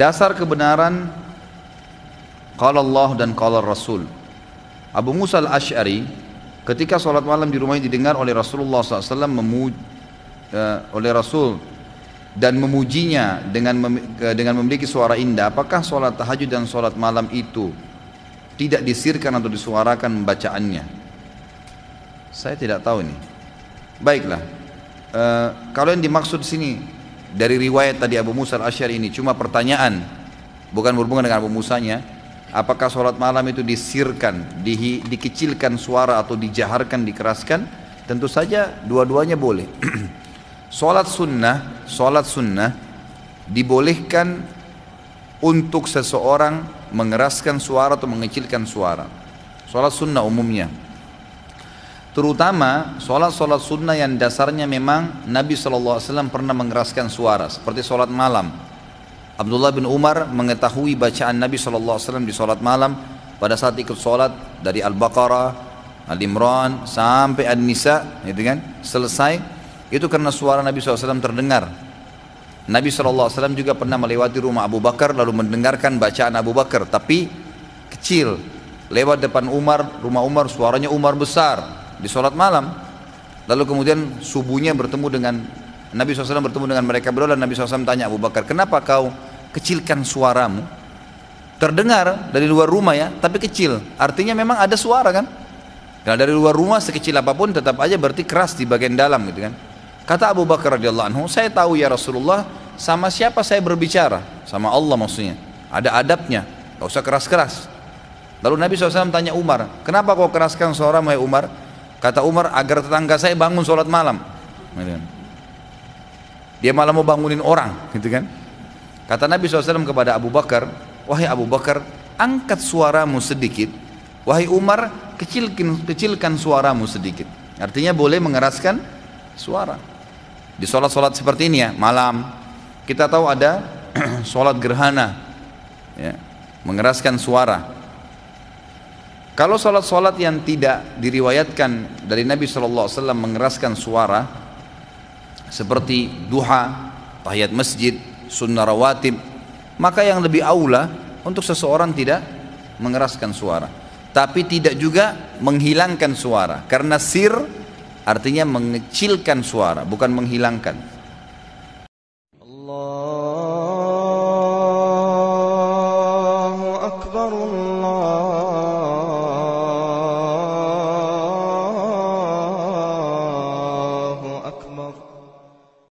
Dasar kebenaran Qala Allah dan Qala Rasul Abu Musa al-Ash'ari ketika sholat malam di rumahnya didengar oleh Rasulullah SAW memuji, eh, oleh Rasul dan memujinya dengan mem, eh, dengan memiliki suara indah apakah sholat tahajud dan sholat malam itu tidak disirkan atau disuarakan bacaannya saya tidak tahu ini baiklah eh, kalau yang dimaksud sini dari riwayat tadi Abu Musa al-Asyari ini cuma pertanyaan bukan berhubungan dengan Abu Musanya apakah sholat malam itu disirkan di, dikecilkan suara atau dijaharkan dikeraskan tentu saja dua-duanya boleh sholat sunnah sholat sunnah dibolehkan untuk seseorang mengeraskan suara atau mengecilkan suara sholat sunnah umumnya terutama sholat-sholat sunnah yang dasarnya memang Nabi SAW pernah mengeraskan suara seperti sholat malam Abdullah bin Umar mengetahui bacaan Nabi SAW di sholat malam pada saat ikut sholat dari Al-Baqarah Al-Imran sampai An-Nisa gitu kan selesai itu karena suara Nabi SAW terdengar Nabi SAW juga pernah melewati rumah Abu Bakar lalu mendengarkan bacaan Abu Bakar tapi kecil lewat depan Umar rumah Umar suaranya Umar besar di sholat malam. Lalu kemudian subuhnya bertemu dengan Nabi SAW bertemu dengan mereka berdua dan Nabi SAW tanya Abu Bakar, kenapa kau kecilkan suaramu? Terdengar dari luar rumah ya, tapi kecil. Artinya memang ada suara kan? Kalau nah, dari luar rumah sekecil apapun tetap aja berarti keras di bagian dalam gitu kan. Kata Abu Bakar radhiyallahu anhu, saya tahu ya Rasulullah sama siapa saya berbicara, sama Allah maksudnya. Ada adabnya, gak usah keras-keras. Lalu Nabi SAW tanya Umar, kenapa kau keraskan suara Umar? Kata Umar agar tetangga saya bangun sholat malam. Gitu kan. Dia malah mau bangunin orang, gitu kan? Kata Nabi SAW kepada Abu Bakar, wahai Abu Bakar, angkat suaramu sedikit. Wahai Umar, kecilkan, kecilkan suaramu sedikit. Artinya boleh mengeraskan suara. Di sholat-sholat seperti ini ya, malam. Kita tahu ada sholat gerhana. Ya, mengeraskan suara. Kalau sholat-sholat yang tidak diriwayatkan dari Nabi SAW mengeraskan suara seperti duha, tahiyat masjid, sunnah rawatib, maka yang lebih aula untuk seseorang tidak mengeraskan suara. Tapi tidak juga menghilangkan suara. Karena sir artinya mengecilkan suara, bukan menghilangkan. Allah